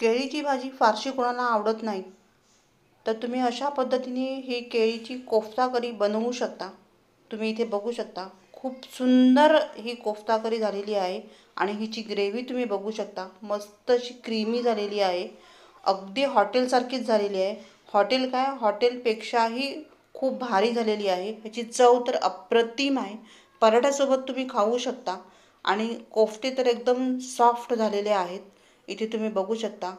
केळीची भाजी फारशी कोणाला आवडत नाही तर तुम्ही अशा पद्धतीने ही केळीची कोफ्ता करी बनवू शकता तुम्ही इथे बघू शकता खूप सुंदर ही कोफ्ता करी झालेली आहे आणि हिची ग्रेव्ही तुम्ही बघू शकता मस्त अशी क्रीमी झालेली आहे अगदी हॉटेलसारखीच झालेली आहे हॉटेल काय हॉटेलपेक्षाही खूप भारी झालेली आहे ह्याची चव तर अप्रतिम आहे पराठ्यासोबत तुम्ही खाऊ शकता आणि कोफ्ते तर एकदम सॉफ्ट झालेले आहेत इथे तुम्ही बघू शकता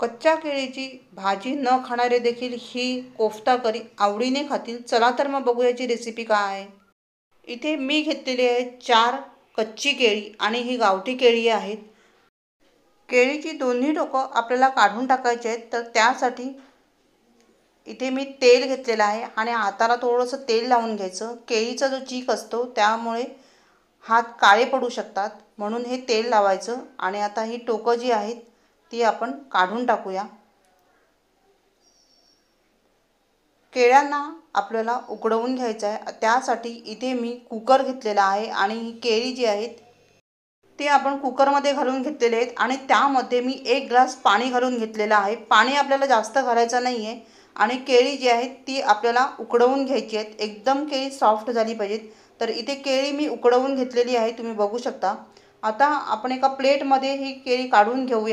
कच्च्या केळीची भाजी न खाणारे देखील ही कोफ्ता करी आवडीने खातील चला तर मग बघू याची रेसिपी काय आहे इथे मी घेतलेली आहे चार कच्ची केळी आणि ही गावठी केळी आहेत केळीची दोन्ही डोकं आपल्याला काढून टाकायची आहेत तर त्यासाठी इथे मी तेल घेतलेलं आहे आणि हाताला थोडंसं तेल लावून घ्यायचं केळीचा जो चीक असतो त्यामुळे हात काळे पडू शकतात म्हणून हे तेल लावायचं आणि आता ही टोकं जी आहेत ती आपण काढून टाकूया केळ्यांना आपल्याला उकडवून घ्यायचं आहे त्यासाठी इथे मी कुकर घेतलेला आहे आणि ही केळी जी आहेत ते आपण कुकरमध्ये घालून घेतलेले आहेत आणि त्यामध्ये मी एक ग्लास पाणी घालून घेतलेलं आहे पाणी आपल्याला जास्त घालायचं नाही आहे आणि केळी जी आहेत ती आपल्याला उकडवून घ्यायची आहेत एकदम केळी सॉफ्ट झाली पाहिजेत तर इथे केळी मी उकडवून घेतलेली आहे तुम्ही बघू शकता आता आपण एका प्लेटमध्ये ही केळी काढून घेऊया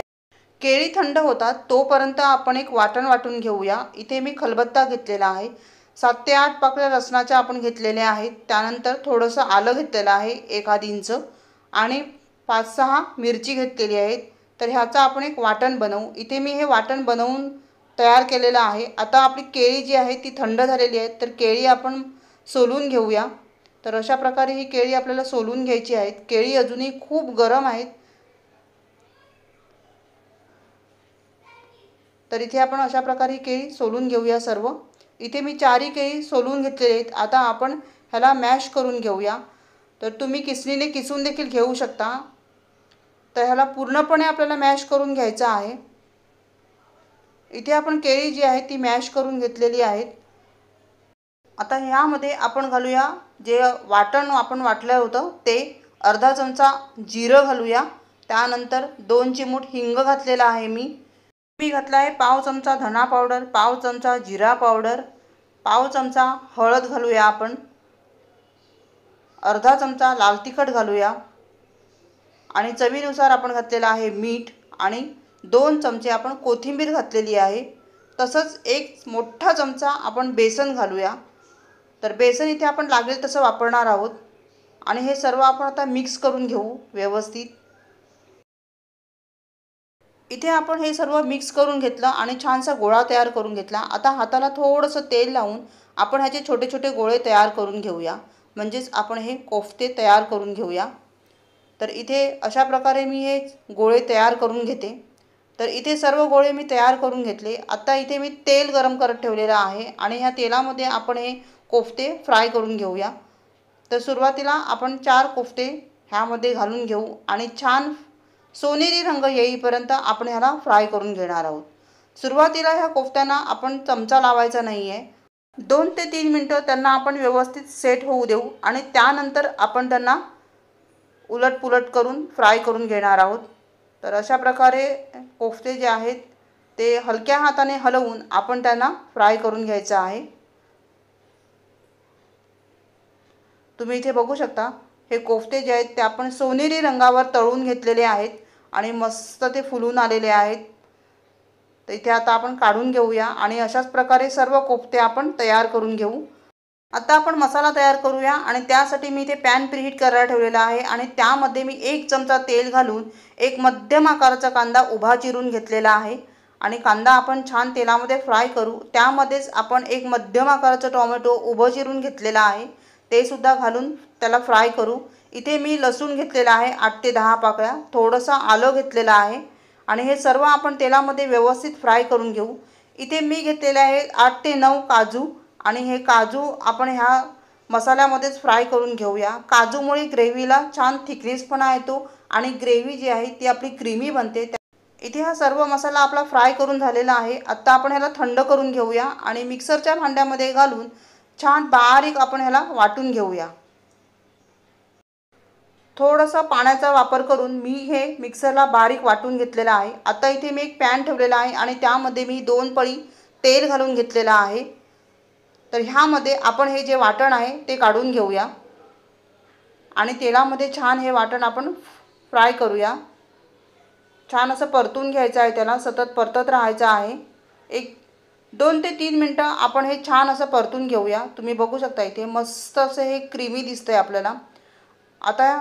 केळी थंड होतात तोपर्यंत आपण एक वाटण वाटून घेऊया इथे मी खलबत्ता घेतलेला आहे सात ते आठ पाकळ्या रसनाच्या आपण घेतलेल्या आहेत त्यानंतर थोडंसं आलं घेतलेलं आहे एखादी इंच आणि पाच सहा मिरची घेतलेली आहेत तर ह्याचं आपण एक वाटण बनवू इथे मी हे वाटण बनवून तयार केलेलं आहे आता आपली केळी जी आहे ती थंड झालेली आहे तर केळी आपण सोलून घेऊया तर अशा प्रकारे ही केळी आपल्याला सोलून घ्यायची आहेत केळी अजूनही खूप गरम आहेत तर इथे आपण अशा प्रकारे ही केळी सोलून घेऊया सर्व इथे मी चारही केळी सोलून घेतलेली आहेत आता आपण ह्याला मॅश करून घेऊया तर तुम्ही किसणीने किसून देखील घेऊ शकता तर ह्याला पूर्णपणे आपल्याला मॅश करून घ्यायचं आहे इथे आपण केळी जी आहे ती मॅश करून घेतलेली आहेत आता ह्यामध्ये आपण घालूया जे वाटण आपण वाटलं होतं ते अर्धा चमचा जिरं घालूया त्यानंतर दोन चिमूट हिंग घातलेला आहे मी मी घातला आहे पाव चमचा धना पावडर पाव चमचा जिरा पावडर पाव चमचा हळद घालूया आपण अर्धा चमचा लाल तिखट घालूया आणि चवीनुसार आपण घातलेलं आहे मीठ आणि दोन चमचे आपण कोथिंबीर घातलेली आहे तसंच एक मोठा चमचा आपण बेसन घालूया तर बेसन इथे आपण लागेल तसं वापरणार आहोत आणि हे सर्व आपण आता मिक्स करून घेऊ व्यवस्थित इथे आपण हे सर्व मिक्स करून घेतलं आणि छानसा गोळा तयार करून घेतला आता हाताला थोडंसं तेल लावून आपण ह्याचे छोटे छोटे गोळे तयार करून घेऊया म्हणजेच आपण हे कोफ्ते तयार करून घेऊया तर इथे अशा प्रकारे मी हे गोळे तयार करून घेते तर इथे सर्व गोळे मी तयार करून घेतले आता इथे मी तेल गरम करत ठेवलेलं आहे आणि ह्या तेलामध्ये आपण हे कोफ्ते फ्राय करून घेऊया तर सुरुवातीला आपण चार कोफ्ते ह्यामध्ये घालून घेऊ आणि छान सोनेरी रंग येईपर्यंत आपण ह्याला फ्राय करून घेणार आहोत सुरुवातीला ह्या कोफ्त्यांना आपण चमचा लावायचा नाही आहे दोन ते तीन मिनटं त्यांना आपण व्यवस्थित सेट होऊ देऊ आणि त्यानंतर आपण त्यांना उलटपुलट करून फ्राय करून घेणार आहोत तर अशा प्रकारे कोफ्ते जे आहेत ते हलक्या हाताने हलवून आपण त्यांना फ्राय करून घ्यायचं आहे तुम्ही इथे बघू शकता हे कोफ्ते जे आहेत ते आपण सोनेरी रंगावर तळून घेतलेले आहेत आणि मस्त ते फुलून आलेले आहेत तर इथे आता आपण काढून घेऊया आणि अशाच प्रकारे सर्व कोफ्ते आपण तयार करून घेऊ आता आपण मसाला तयार करूया आणि त्यासाठी मी इथे पॅन प्रिहीट करायला ठेवलेला आहे आणि त्यामध्ये मी एक चमचा तेल घालून एक मध्यम आकाराचा कांदा उभा चिरून घेतलेला आहे आणि कांदा आपण छान तेलामध्ये फ्राय करू त्यामध्येच आपण एक मध्यम आकाराचं टॉमॅटो उभं चिरून घेतलेला आहे ते सुद्धा घालून त्याला फ्राय करू इथे मी लसूण घेतलेला आहे आठ ते दहा पाकळ्या थोडंसं आलं घेतलेलं आहे आणि हे सर्व आपण तेलामध्ये व्यवस्थित फ्राय करून घेऊ इथे मी घेतलेले आहे आठ ते नऊ काजू आणि हे काजू आपण ह्या मसाल्यामध्येच फ्राय करून घेऊया काजूमुळे ग्रेव्हीला छान थिकनेसपणा येतो आणि ग्रेव्ही जी आहे ती आपली क्रीमी बनते त्या इथे हा सर्व मसाला आपला फ्राय करून झालेला आहे आत्ता आपण ह्याला थंड करून घेऊया आणि मिक्सरच्या भांड्यामध्ये घालून छान बारीक आपण ह्याला वाटून घेऊया थोडंसं पाण्याचा वापर करून मी हे मिक्सरला बारीक वाटून घेतलेलं आहे आता इथे मी एक पॅन ठेवलेला आहे आणि त्यामध्ये मी दोन पळी तेल घालून घेतलेलं आहे तर ह्यामध्ये आपण हे जे वाटण आहे ते काढून घेऊया आणि तेलामध्ये छान हे वाटण आपण फ्राय करूया छान असं परतून घ्यायचं आहे त्याला सतत परतत राहायचं आहे एक दोन ते तीन मिनटं आपण हे छान असं परतून घेऊया तुम्ही बघू शकता इथे मस्त असं हे क्रीमी दिसतं आहे आपल्याला आता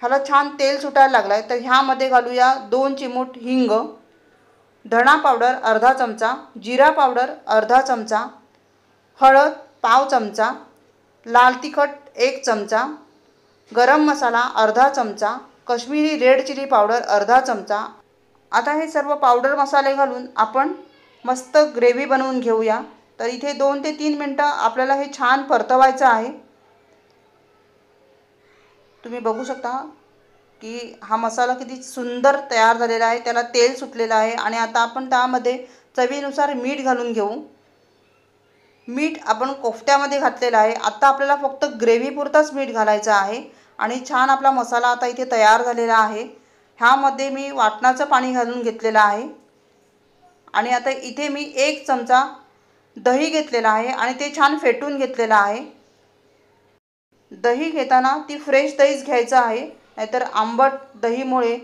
ह्याला छान तेल सुटायला लागला आहे तर ह्यामध्ये घालूया दोन चिमूट हिंग धणा पावडर अर्धा चमचा जिरा पावडर अर्धा चमचा हळद पाव चमचा लाल तिखट एक चमचा गरम मसाला अर्धा चमचा कश्मीरी रेड चिली पावडर अर्धा चमचा आता हे सर्व पावडर मसाले घालून आपण मस्त ग्रेव्ही बनवून घेऊया तर इथे दोन ते तीन मिनटं आपल्याला हे छान परतवायचं आहे तुम्ही बघू शकता की हा मसाला किती सुंदर तयार झालेला आहे त्याला तेल सुटलेलं आहे आणि आता आपण त्यामध्ये चवीनुसार मीठ घालून घेऊ मीठ आपण कोफ्त्यामध्ये घातलेलं आहे आत्ता आपल्याला फक्त ग्रेव्हीपुरताच मीठ घालायचं आहे आणि छान आपला मसाला आता इथे तयार झालेला आहे ह्यामध्ये मी वाटणाचं पाणी घालून घेतलेलं आहे आणि आता इथे मी एक चमचा दही घेतलेला आहे आणि ते छान फेटून घेतलेलं आहे दही घेताना ती फ्रेश दहीच घ्यायचं आहे नाहीतर आंबट दहीमुळे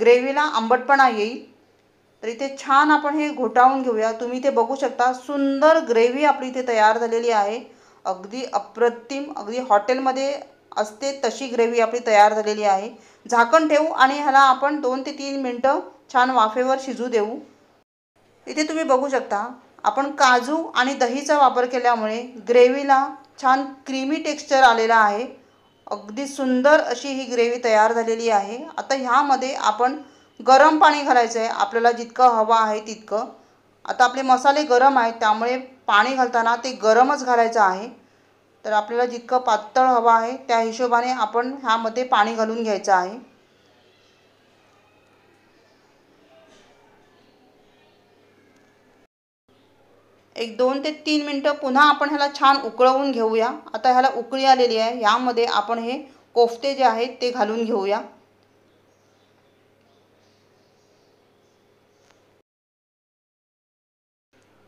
ग्रेव्हीला आंबटपणा येईल तर इथे छान आपण हे घोटाळून घेऊया तुम्ही ते बघू शकता सुंदर ग्रेव्ही आपली इथे तयार झालेली आहे अगदी अप्रतिम अगदी हॉटेलमध्ये असते तशी ग्रेव्ही आपली तयार झालेली आहे झाकण ठेवू आणि ह्याला आपण दोन ते तीन मिनटं छान वाफेवर शिजू देऊ इथे तुम्ही बघू शकता आपण काजू आणि दहीचा वापर केल्यामुळे ग्रेव्हीला छान क्रीमी टेक्स्चर आलेला आहे अगदी सुंदर अशी ही ग्रेव्ही तयार झालेली आहे आता ह्यामध्ये आपण गरम पाणी घालायचं आहे आपल्याला जितकं हवा आहे तितकं आता आपले मसाले गरम आहेत त्यामुळे पाणी घालताना ते गरमच घालायचं आहे तर आपल्याला जितकं पातळ हवा आहे त्या हिशोबाने आपण ह्यामध्ये पाणी घालून घ्यायचं आहे एक दोन ते तीन मिनटं पुन्हा आपण ह्याला छान उकळवून घेऊया आता ह्याला उकळी आलेली आहे यामध्ये आपण हे कोफ्ते जे आहेत ते घालून घेऊया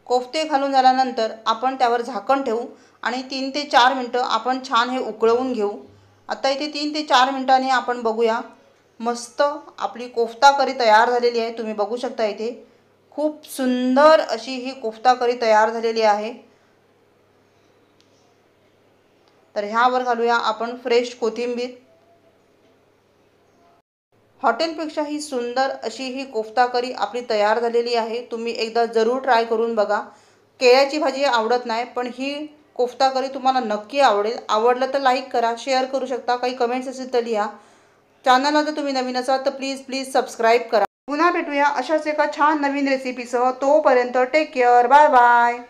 कोफ्ते घालून झाल्यानंतर आपण त्यावर झाकण ठेवू आणि तीन ते चार मिनटं आपण छान हे उकळवून घेऊ आता इथे तीन ते चार मिनटांनी आपण बघूया मस्त आपली कोफ्ता करी तयार झालेली आहे तुम्ही बघू शकता इथे खूप सुंदर अशी ही कोफ्ता करी तयार झालेली आहे तर ह्यावर घालूया आपण फ्रेश कोथिंबीर हॉटेलपेक्षा ही सुंदर अशी ही कोफ्ता करी आपली तयार झालेली आहे तुम्ही एकदा जरूर ट्राय करून बघा केळ्याची भाजी आवडत नाही पण ही कोफ्ता करी तुम्हाला नक्की आवडेल आवडलं तर लाईक करा शेअर करू शकता काही कमेंट्स असतील तर लिहा चॅनलला जर तुम्ही नवीन असाल तर प्लीज प्लीज सबस्क्राईब करा पुन्हा भेटूया अशाच एका छान नवीन रेसिपीसह तोपर्यंत टेक केअर बाय बाय